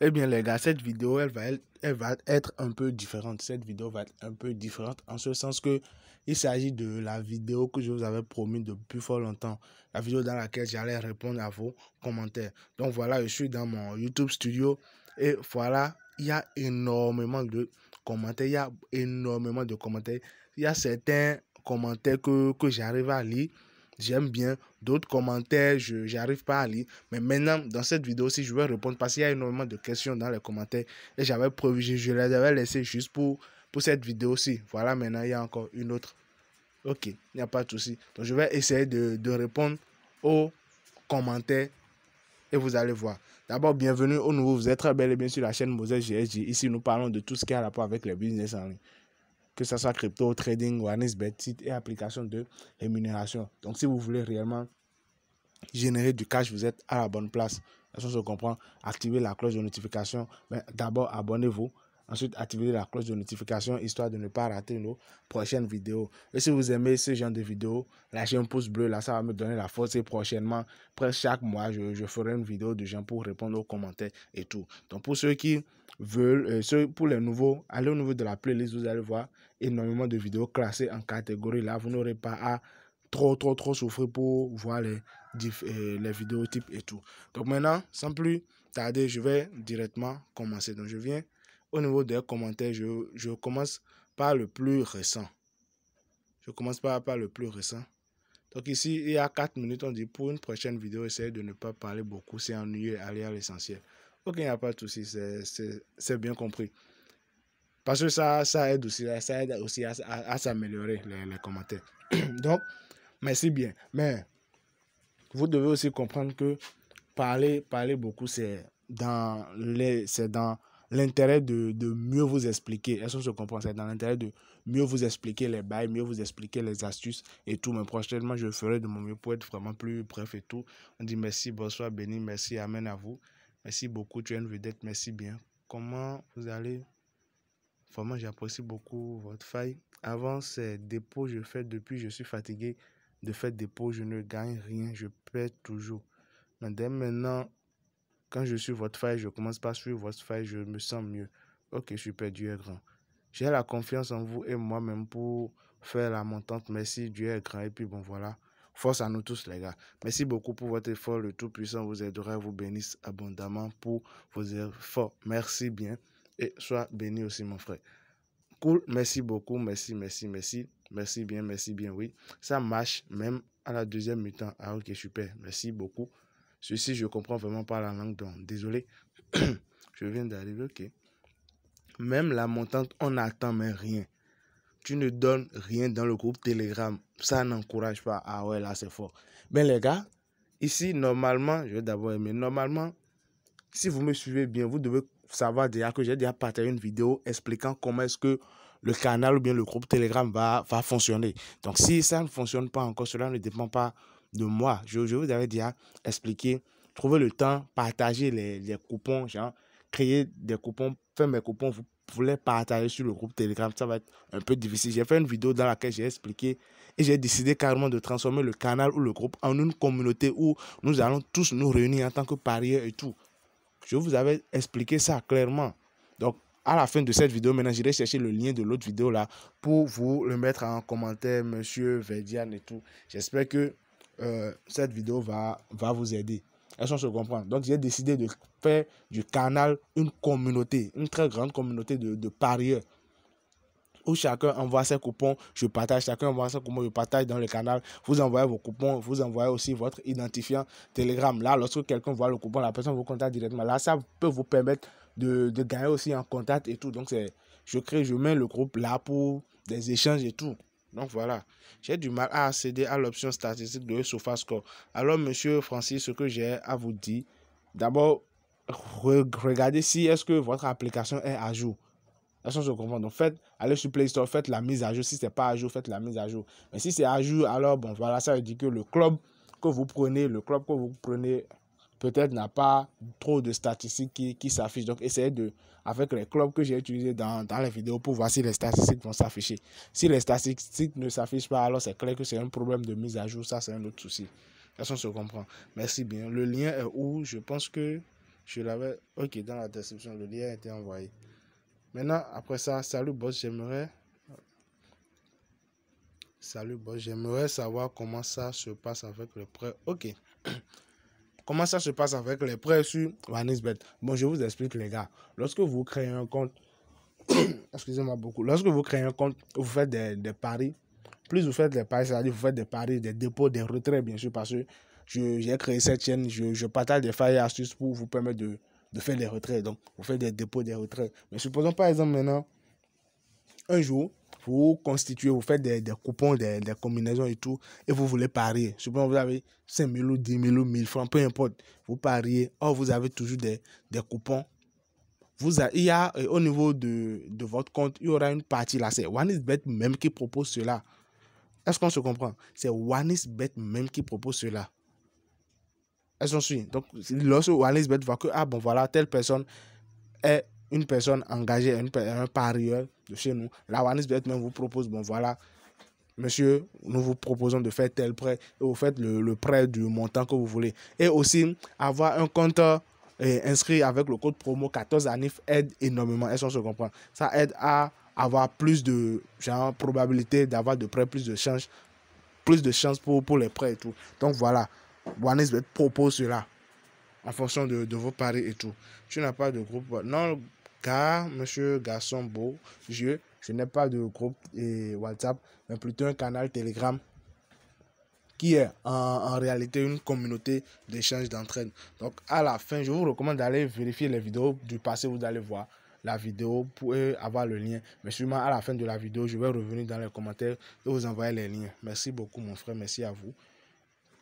Eh bien, les gars, cette vidéo, elle va, être, elle va être un peu différente. Cette vidéo va être un peu différente en ce sens que il s'agit de la vidéo que je vous avais promis depuis fort longtemps. La vidéo dans laquelle j'allais répondre à vos commentaires. Donc voilà, je suis dans mon YouTube studio et voilà, il y a énormément de commentaires. Il y a énormément de commentaires. Il y a certains commentaires que, que j'arrive à lire j'aime bien. D'autres commentaires, je n'arrive pas à lire. Mais maintenant, dans cette vidéo aussi, je vais répondre parce qu'il y a énormément de questions dans les commentaires. Et j'avais prévu, je, les avais laissées juste pour, pour cette vidéo aussi. Voilà, maintenant, il y a encore une autre. Ok, il n'y a pas de souci. Donc, je vais essayer de, répondre aux commentaires et vous allez voir. D'abord, bienvenue au nouveau. Vous êtes très bel et bien sur la chaîne Moses GSG. Ici, nous parlons de tout ce qui a rapport avec le business en ligne que ce soit crypto, trading, Wanis, site et application de rémunération. Donc, si vous voulez réellement générer du cash, vous êtes à la bonne place. je on se comprend. Activez la cloche de notification. Mais d'abord, abonnez-vous. Ensuite, activez la cloche de notification histoire de ne pas rater nos prochaines vidéos. Et si vous aimez ce genre de vidéos, lâchez un pouce bleu, là, ça va me donner la force. Et prochainement, presque chaque mois, je, ferai une vidéo de gens pour répondre aux commentaires et tout. Donc, pour ceux qui veulent, euh, ceux, pour les nouveaux, allez au niveau de la playlist, vous allez voir énormément de vidéos classées en catégorie. Là, vous n'aurez pas à trop, trop, trop souffrir pour voir les, euh, les vidéos types et tout. Donc, maintenant, sans plus tarder, je vais directement commencer. Donc, je viens au niveau des commentaires, je, je commence par le plus récent. Je commence par, par le plus récent. Donc ici, il y a 4 minutes, on dit pour une prochaine vidéo, essayez de ne pas parler beaucoup, c'est ennuyeux, allez à l'essentiel. Ok, il n'y a pas de souci, c'est bien compris. Parce que ça, ça aide aussi, ça aide aussi à, à, s'améliorer, les, commentaires. Donc, merci bien. Mais vous devez aussi comprendre que parler, parler beaucoup, c'est dans, les, dans l'intérêt de, de, mieux vous expliquer. Est-ce que se comprend C'est dans l'intérêt de mieux vous expliquer les bails, mieux vous expliquer les astuces et tout. Mais prochainement, je ferai de mon mieux pour être vraiment plus bref et tout. On dit merci, bonsoir, béni, merci, amen à vous. Merci beaucoup, tu es une vedette, merci bien. Comment vous allez Vraiment, j'apprécie beaucoup votre faille. Avant ces dépôts, je fais depuis, je suis fatigué de faire dépôt. je ne gagne rien, je perds toujours. Mais dès maintenant, quand je suis votre faille, je commence par suivre votre faille, je me sens mieux. Ok, super, Dieu est grand. J'ai la confiance en vous et moi-même pour faire la montante. Merci, Dieu est grand. Et puis bon, voilà. Force à nous tous, les gars. Merci beaucoup pour votre effort. Le Tout-Puissant vous aidera, vous bénisse abondamment pour vos efforts. Merci bien. Et sois béni aussi, mon frère. Cool, merci beaucoup. Merci, merci, merci. Merci bien, merci bien, oui. Ça marche même à la deuxième mi Ah, ok, super. Merci beaucoup. Ceci, je comprends vraiment pas la langue, donc désolé, je viens d'arriver, ok. Même la montante, on n'attend mais rien. Tu ne donnes rien dans le groupe Telegram. Ça n'encourage pas. Ah ouais, là, c'est fort. Mais les gars, ici, normalement, je vais d'abord aimer. Normalement, si vous me suivez bien, vous devez savoir déjà que j'ai déjà partagé une vidéo expliquant comment est-ce que le canal ou bien le groupe Telegram va, va fonctionner. Donc, si ça ne fonctionne pas encore, cela ne dépend pas de moi. Je, vous avais déjà expliqué. trouver le temps, partager les, les coupons, genre, créer des coupons, faire mes coupons, vous voulez partager sur le groupe Telegram, ça va être un peu difficile. J'ai fait une vidéo dans laquelle j'ai expliqué et j'ai décidé carrément de transformer le canal ou le groupe en une communauté où nous allons tous nous réunir en tant que parieurs et tout. Je vous avais expliqué ça clairement. Donc, à la fin de cette vidéo, maintenant, j'irai chercher le lien de l'autre vidéo là pour vous le mettre en commentaire, monsieur Verdian et tout. J'espère que euh, cette vidéo va, va vous aider. elles sont se comprendre. Donc, j'ai décidé de faire du canal une communauté, une très grande communauté de, de parieurs où chacun envoie ses coupons, je partage, chacun envoie ses coupons, je partage dans le canal, vous envoyez vos coupons, vous envoyez aussi votre identifiant Telegram. Là, lorsque quelqu'un voit le coupon, la personne vous contacte directement. Là, ça peut vous permettre de, de gagner aussi en contact et tout. Donc, c'est je crée, je mets le groupe là pour des échanges et tout. Donc voilà, j'ai du mal à accéder à l'option statistique de SofaScore. Alors, monsieur Francis, ce que j'ai à vous dire, d'abord, regardez si est-ce que votre application est à jour. Est-ce qu'on se comprend Donc, faites, allez sur Play Store, faites la mise à jour. Si ce n'est pas à jour, faites la mise à jour. Mais si c'est à jour, alors, bon, voilà, ça veut dire que le club que vous prenez, le club que vous prenez peut-être n'a pas trop de statistiques qui, qui s'affichent. Donc, essayez de, avec les clubs que j'ai utilisés dans, dans les vidéos pour voir si les statistiques vont s'afficher. Si les statistiques ne s'affichent pas, alors c'est clair que c'est un problème de mise à jour. Ça, c'est un autre souci. De toute façon, on se comprend. Merci bien. Le lien est où Je pense que je l'avais. Ok, dans la description, le lien a été envoyé. Maintenant, après ça, salut boss, j'aimerais. Salut boss, j'aimerais savoir comment ça se passe avec le prêt. Ok. Comment ça se passe avec les prêts sur Vanisbet Bon, je vous explique, les gars. Lorsque vous créez un compte, excusez-moi beaucoup, lorsque vous créez un compte, vous faites des, paris. Plus vous faites des paris, c'est-à-dire vous faites des paris, des dépôts, des retraits, bien sûr, parce que j'ai créé cette chaîne, je, partage des failles et astuces pour vous permettre de, de faire des retraits. Donc, vous faites des dépôts, des retraits. Mais supposons, par exemple, maintenant, un jour, vous constituez, vous faites des, des coupons, des, des, combinaisons et tout, et vous voulez parier. Supposons vous avez 5 000 ou 10 000 ou 000 francs, peu importe, vous pariez. Or, vous avez toujours des, des coupons. Vous a, il y a, euh, au niveau de, de, votre compte, il y aura une partie là. C'est OneIsBet même qui propose cela. Est-ce qu'on se comprend C'est OneIsBet même qui propose cela. Est-ce qu'on Donc, lorsque OneIsBet voit que, ah bon, voilà, telle personne est une personne engagée, un parieur de chez nous, la WANISBET même vous propose, bon voilà, monsieur, nous vous proposons de faire tel prêt, et vous faites le, prêt du montant que vous voulez. Et aussi, avoir un compte euh, inscrit avec le code promo 14 ANIF aide énormément, Ça aide à avoir plus de genre, probabilité d'avoir de prêts, plus de chances plus de chances pour, pour les prêts et tout. Donc voilà, Wanisbet propose cela en fonction de, de vos paris et tout. Tu n'as pas de groupe. Non, car monsieur Garçon Beau, je, je n'ai pas de groupe WhatsApp, mais plutôt un canal Telegram qui est en, réalité une communauté d'échange d'entraide. Donc à la fin, je vous recommande d'aller vérifier les vidéos du passé, vous allez voir la vidéo pour avoir le lien. Mais sûrement à la fin de la vidéo, je vais revenir dans les commentaires et vous envoyer les liens. Merci beaucoup mon frère, merci à vous.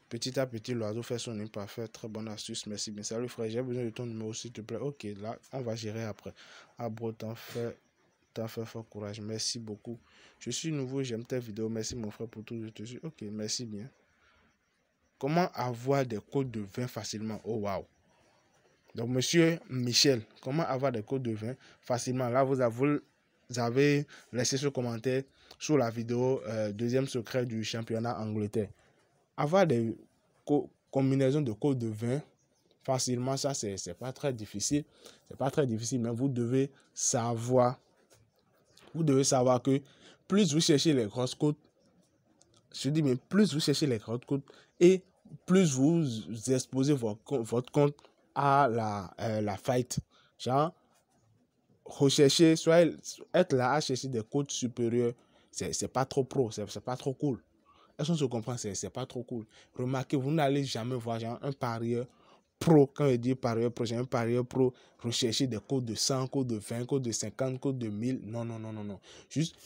Petit à petit, l'oiseau fait son nid. Parfait, très bonne astuce. Merci bien. Salut frère, j'ai besoin de ton numéro s'il te plaît. Ok, là, on va gérer après. Ah bro, t'en fais, t'en fort courage. Merci beaucoup. Je suis nouveau, j'aime tes vidéos. Merci mon frère pour tout. Je te Ok, merci bien. Comment avoir des codes de vin facilement Oh wow. Donc, monsieur Michel, comment avoir des codes de vin facilement Là, vous avez, laissé ce commentaire sous la vidéo euh, Deuxième secret du championnat Angleterre avoir des combinaisons de codes de vin facilement, ça, c'est n'est pas très difficile. C'est pas très difficile, mais vous devez savoir, vous devez savoir que plus vous cherchez les grosses côtes, je dis, mais plus vous cherchez les grosses côtes et plus vous exposez votre compte à la, euh, fight. Genre, rechercher, soit être là à chercher des codes supérieures, c'est pas trop pro, c'est pas trop cool. Est-ce qu'on se comprend C'est pas trop cool. Remarquez, vous n'allez jamais voir genre, un parieur pro, quand je dis parieur pro, j'ai un parieur pro, rechercher des codes de 100, codes de 20, codes de 50, codes de 1000. Non, non, non, non, non. Juste,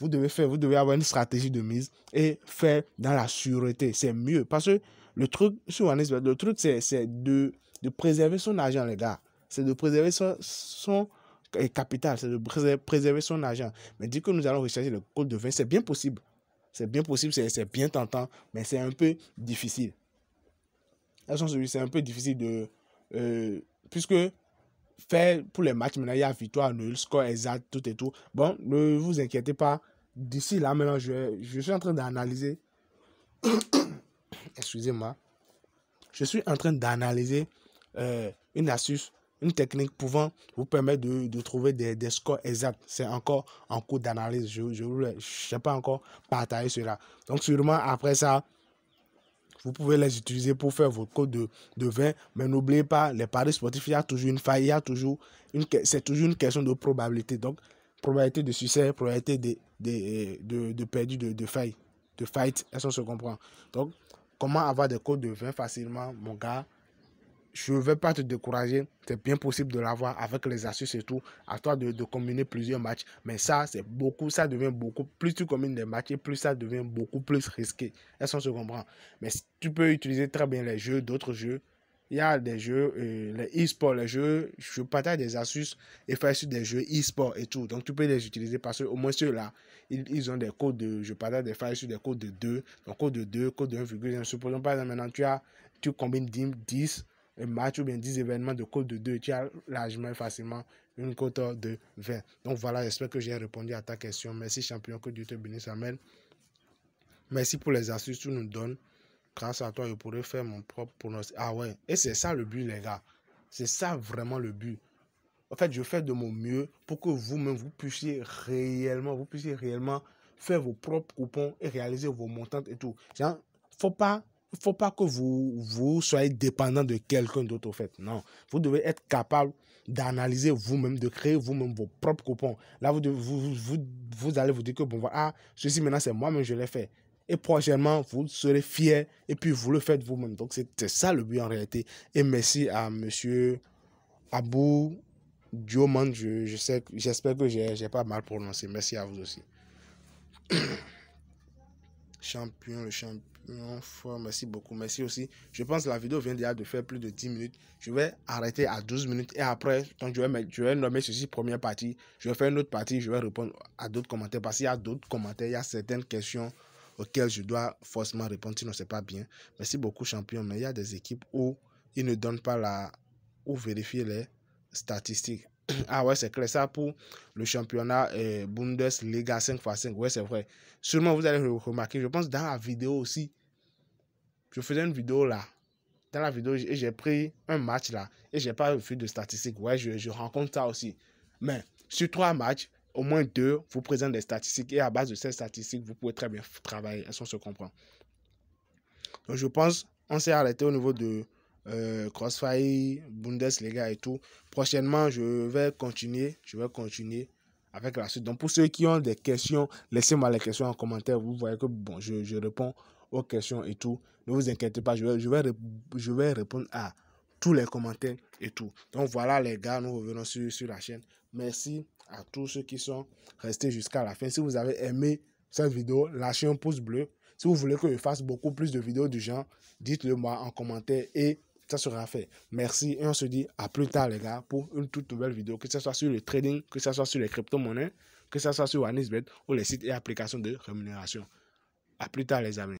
vous devez faire, vous devez avoir une stratégie de mise et faire dans la sûreté. C'est mieux parce que le truc, le truc, c'est de, de préserver son argent, les gars. C'est de préserver son, son capital, c'est de préserver son argent. Mais dès que nous allons rechercher le code de 20, c'est bien possible. C'est bien possible, c'est bien tentant, mais c'est un peu difficile. c'est un peu difficile de. Euh, puisque faire pour les matchs, maintenant, il y a victoire, nul, score exact, tout et tout. Bon, ne vous inquiétez pas. D'ici là, maintenant, je, je suis en train d'analyser. Excusez-moi. Je suis en train d'analyser euh, une astuce une technique pouvant vous permettre de, de trouver des, des, scores exacts. C'est encore en cours d'analyse. Je ne je, pas encore partager cela. Donc sûrement après ça, vous pouvez les utiliser pour faire votre code de, de vin. Mais n'oubliez pas, les paris sportifs, il y a toujours une faille, toujours une, c'est toujours une question de probabilité. Donc, probabilité de succès, probabilité de, de, de, de perdu, de, de faille, de fight, est-ce qu'on se comprend Donc, comment avoir des codes de vin facilement, mon gars je ne vais pas te décourager. C'est bien possible de l'avoir avec les astuces et tout. À toi de, de combiner plusieurs matchs. Mais ça, c'est beaucoup, ça devient beaucoup. Plus tu combines des matchs, plus ça devient beaucoup plus risqué. Est-ce qu'on se comprend Mais tu peux utiliser très bien les jeux, d'autres jeux. Il y a des jeux, euh, les e-sports, les jeux, je partage des astuces et faire sur des jeux e-sports et tout. Donc tu peux les utiliser parce au moins ceux-là, ils, ont des codes de, je partage des failles sur des codes de 2, donc code de 2, code de 1,1. Supposons par exemple maintenant, tu, as, tu combines 10, 10 un match ou bien 10 événements de cote de 2, tu as largement facilement une cote de 20. Donc voilà, j'espère que j'ai répondu à ta question. Merci champion, que Dieu te bénisse. Amen. Merci pour les astuces que tu nous donnes. Grâce à toi, je pourrais faire mon propre pronostic. Ah ouais, et c'est ça le but, les gars. C'est ça vraiment le but. En fait, je fais de mon mieux pour que vous-même, vous puissiez réellement, vous puissiez réellement faire vos propres coupons et réaliser vos montantes et tout. Genre, faut pas il ne faut pas que vous, vous soyez dépendant de quelqu'un d'autre, au fait. Non. Vous devez être capable d'analyser vous-même, de créer vous-même vos propres coupons. Là, vous, vous, vous, allez vous dire que, bon, ah, ceci maintenant, c'est moi-même, je l'ai fait. Et prochainement, vous serez fier et puis vous le faites vous-même. Donc, c'est ça le but en réalité. Et merci à monsieur Abou Dioman. Je, je sais, j'espère que j'ai pas mal prononcé. Merci à vous aussi. champion, le champion merci beaucoup. Merci aussi. Je pense que la vidéo vient déjà de faire plus de 10 minutes. Je vais arrêter à 12 minutes et après, quand je, vais je nommer ceci première partie. Je vais faire une autre partie. Je vais répondre à d'autres commentaires parce qu'il y a d'autres commentaires. Il y a certaines questions auxquelles je dois forcément répondre. Sinon, c'est pas bien. Merci beaucoup, champion. Mais il y a des équipes où ils ne donnent pas la. où vérifier les statistiques. Ah ouais, c'est clair. Ça pour le championnat euh, Bundesliga 5x5. Ouais, c'est vrai. Sûrement, vous allez remarquer, je pense dans la vidéo aussi, je faisais une vidéo là. Dans la vidéo, j'ai pris un match là et j'ai pas fait de statistiques. Ouais, je, je rencontre ça aussi. Mais sur trois matchs, au moins deux vous présentent des statistiques et à base de ces statistiques, vous pouvez très bien travailler. Est-ce qu'on se comprend? Donc, je pense on s'est arrêté au niveau de bundes euh, Crossfire, Bundesliga et tout. Prochainement, je vais continuer, je vais continuer avec la suite. Donc, pour ceux qui ont des questions, laissez-moi les questions en commentaire. Vous voyez que bon, je, réponds aux questions et tout. Ne vous inquiétez pas, je vais, je vais, je vais répondre à tous les commentaires et tout. Donc voilà les gars, nous revenons sur, sur la chaîne. Merci à tous ceux qui sont restés jusqu'à la fin. Si vous avez aimé cette vidéo, lâchez un pouce bleu. Si vous voulez que je fasse beaucoup plus de vidéos du genre, dites-le moi en commentaire et ça sera fait. Merci et on se dit à plus tard les gars pour une toute nouvelle vidéo, que ce soit sur le trading, que ce soit sur les crypto-monnaies, que ce soit sur Anisbet ou les sites et applications de rémunération. À plus tard les amis.